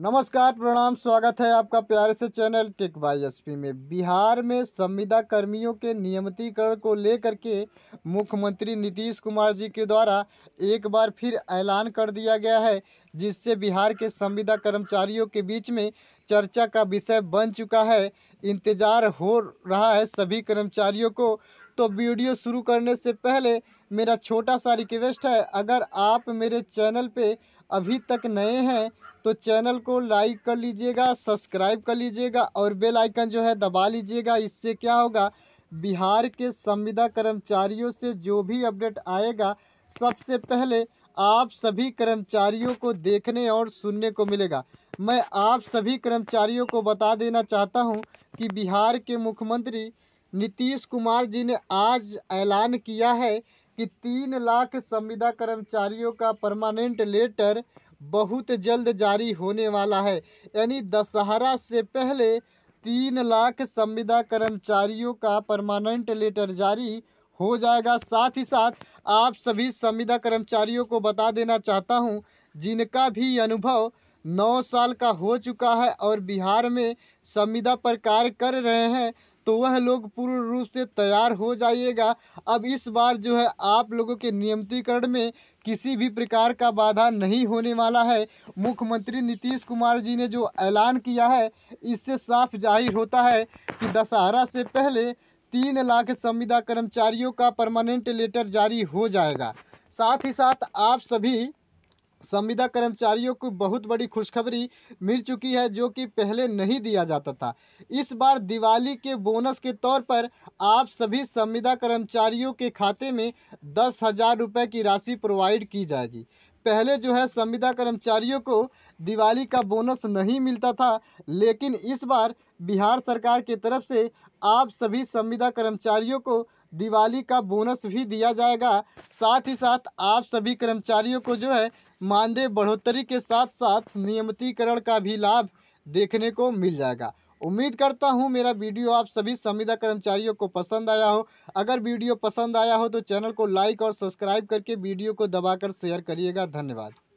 नमस्कार प्रणाम स्वागत है आपका प्यारे से चैनल टेक बाई एस में बिहार में संविदा कर्मियों के नियमितीकरण को लेकर के मुख्यमंत्री नीतीश कुमार जी के द्वारा एक बार फिर ऐलान कर दिया गया है जिससे बिहार के संविदा कर्मचारियों के बीच में चर्चा का विषय बन चुका है इंतज़ार हो रहा है सभी कर्मचारियों को तो वीडियो शुरू करने से पहले मेरा छोटा सा रिक्वेस्ट है अगर आप मेरे चैनल पे अभी तक नए हैं तो चैनल को लाइक कर लीजिएगा सब्सक्राइब कर लीजिएगा और बेल आइकन जो है दबा लीजिएगा इससे क्या होगा बिहार के संविदा कर्मचारियों से जो भी अपडेट आएगा सबसे पहले आप सभी कर्मचारियों को देखने और सुनने को मिलेगा मैं आप सभी कर्मचारियों को बता देना चाहता हूं कि बिहार के मुख्यमंत्री नीतीश कुमार जी ने आज ऐलान किया है कि तीन लाख संविदा कर्मचारियों का परमानेंट लेटर बहुत जल्द जारी होने वाला है यानी दशहरा से पहले तीन लाख संविदा कर्मचारियों का परमानेंट लेटर जारी हो जाएगा साथ ही साथ आप सभी संविदा कर्मचारियों को बता देना चाहता हूँ जिनका भी अनुभव नौ साल का हो चुका है और बिहार में संविदा पर कार्य कर रहे हैं तो वह लोग पूर्ण रूप से तैयार हो जाइएगा अब इस बार जो है आप लोगों के नियमितीकरण में किसी भी प्रकार का बाधा नहीं होने वाला है मुख्यमंत्री नीतीश कुमार जी ने जो ऐलान किया है इससे साफ जाहिर होता है कि दशहरा से पहले तीन लाख संविदा कर्मचारियों का परमानेंट लेटर जारी हो जाएगा साथ ही साथ आप सभी संविदा कर्मचारियों को बहुत बड़ी खुशखबरी मिल चुकी है जो कि पहले नहीं दिया जाता था इस बार दिवाली के बोनस के तौर पर आप सभी संविदा कर्मचारियों के खाते में दस हज़ार रुपये की राशि प्रोवाइड की जाएगी पहले जो है संविदा कर्मचारियों को दिवाली का बोनस नहीं मिलता था लेकिन इस बार बिहार सरकार की तरफ से आप सभी संविदा कर्मचारियों को दिवाली का बोनस भी दिया जाएगा साथ ही साथ आप सभी कर्मचारियों को जो है मानदेय बढ़ोतरी के साथ साथ नियमितीकरण का भी लाभ देखने को मिल जाएगा उम्मीद करता हूँ मेरा वीडियो आप सभी संविदा कर्मचारियों को पसंद आया हो अगर वीडियो पसंद आया हो तो चैनल को लाइक और सब्सक्राइब करके वीडियो को दबाकर शेयर करिएगा धन्यवाद